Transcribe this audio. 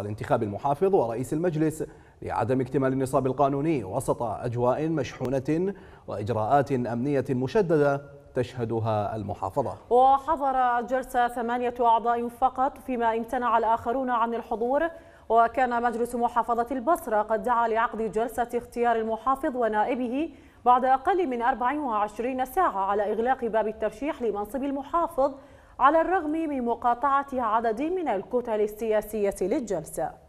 الانتخاب المحافظ ورئيس المجلس لعدم اكتمال النصاب القانوني وسط أجواء مشحونة وإجراءات أمنية مشددة تشهدها المحافظة وحضر الجلسة ثمانية أعضاء فقط فيما امتنع الآخرون عن الحضور وكان مجلس محافظة البصرة قد دعا لعقد جلسة اختيار المحافظ ونائبه بعد أقل من 24 ساعة على إغلاق باب الترشيح لمنصب المحافظ على الرغم من مقاطعة عدد من الكتل السياسية للجلسة